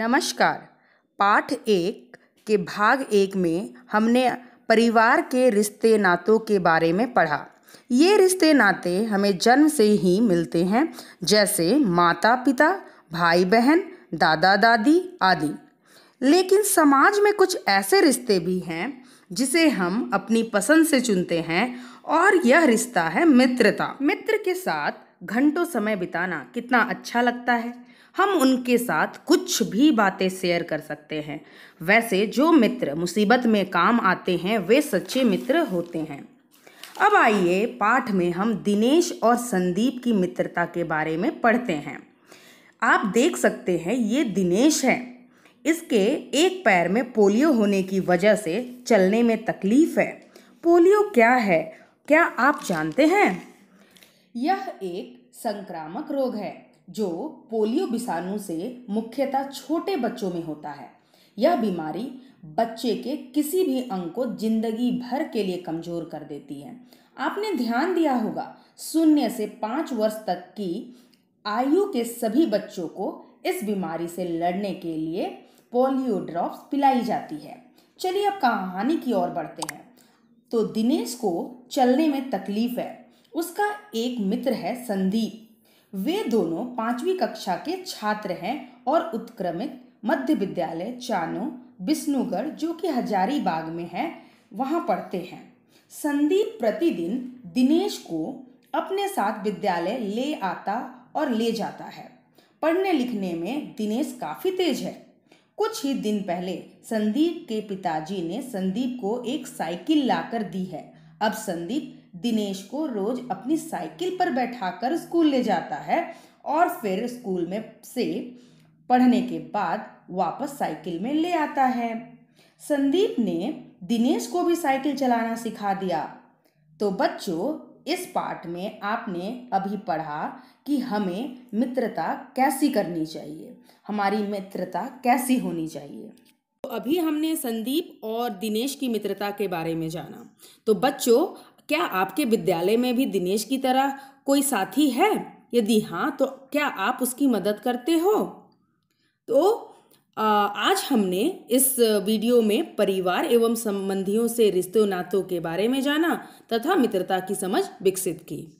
नमस्कार पाठ एक के भाग एक में हमने परिवार के रिश्ते नातों के बारे में पढ़ा ये रिश्ते नाते हमें जन्म से ही मिलते हैं जैसे माता पिता भाई बहन दादा दादी आदि लेकिन समाज में कुछ ऐसे रिश्ते भी हैं जिसे हम अपनी पसंद से चुनते हैं और यह रिश्ता है मित्रता मित्र के साथ घंटों समय बिताना कितना अच्छा लगता है हम उनके साथ कुछ भी बातें शेयर कर सकते हैं वैसे जो मित्र मुसीबत में काम आते हैं वे सच्चे मित्र होते हैं अब आइए पाठ में हम दिनेश और संदीप की मित्रता के बारे में पढ़ते हैं आप देख सकते हैं ये दिनेश है इसके एक पैर में पोलियो होने की वजह से चलने में तकलीफ है पोलियो क्या है क्या आप जानते हैं यह एक संक्रामक रोग है जो पोलियो विषाणु से मुख्यतः छोटे बच्चों में होता है यह बीमारी बच्चे के किसी भी अंग को जिंदगी भर के लिए कमजोर कर देती है आपने ध्यान दिया होगा शून्य से पाँच वर्ष तक की आयु के सभी बच्चों को इस बीमारी से लड़ने के लिए पोलियो ड्रॉप्स पिलाई जाती है चलिए अब कहानी की ओर बढ़ते हैं तो दिनेश को चलने में तकलीफ है उसका एक मित्र है संदीप वे दोनों पांचवी कक्षा के छात्र हैं और उत्क्रमित मध्य विद्यालय चानो बिष्णुगढ़ जो कि हजारीबाग में है वहाँ पढ़ते हैं संदीप प्रतिदिन दिनेश को अपने साथ विद्यालय ले आता और ले जाता है पढ़ने लिखने में दिनेश काफ़ी तेज है कुछ ही दिन पहले संदीप के पिताजी ने संदीप को एक साइकिल लाकर दी है अब संदीप दिनेश को रोज अपनी साइकिल पर बैठाकर स्कूल ले जाता है और फिर स्कूल में से पढ़ने के बाद वापस साइकिल में ले आता है संदीप ने दिनेश को भी साइकिल चलाना सिखा दिया तो बच्चों इस पाठ में आपने अभी पढ़ा कि हमें मित्रता कैसी करनी चाहिए हमारी मित्रता कैसी होनी चाहिए तो अभी हमने संदीप और दिनेश की मित्रता के बारे में जाना तो बच्चों क्या आपके विद्यालय में भी दिनेश की तरह कोई साथी है यदि हाँ तो क्या आप उसकी मदद करते हो तो आज हमने इस वीडियो में परिवार एवं संबंधियों से रिश्तों नातों के बारे में जाना तथा मित्रता की समझ विकसित की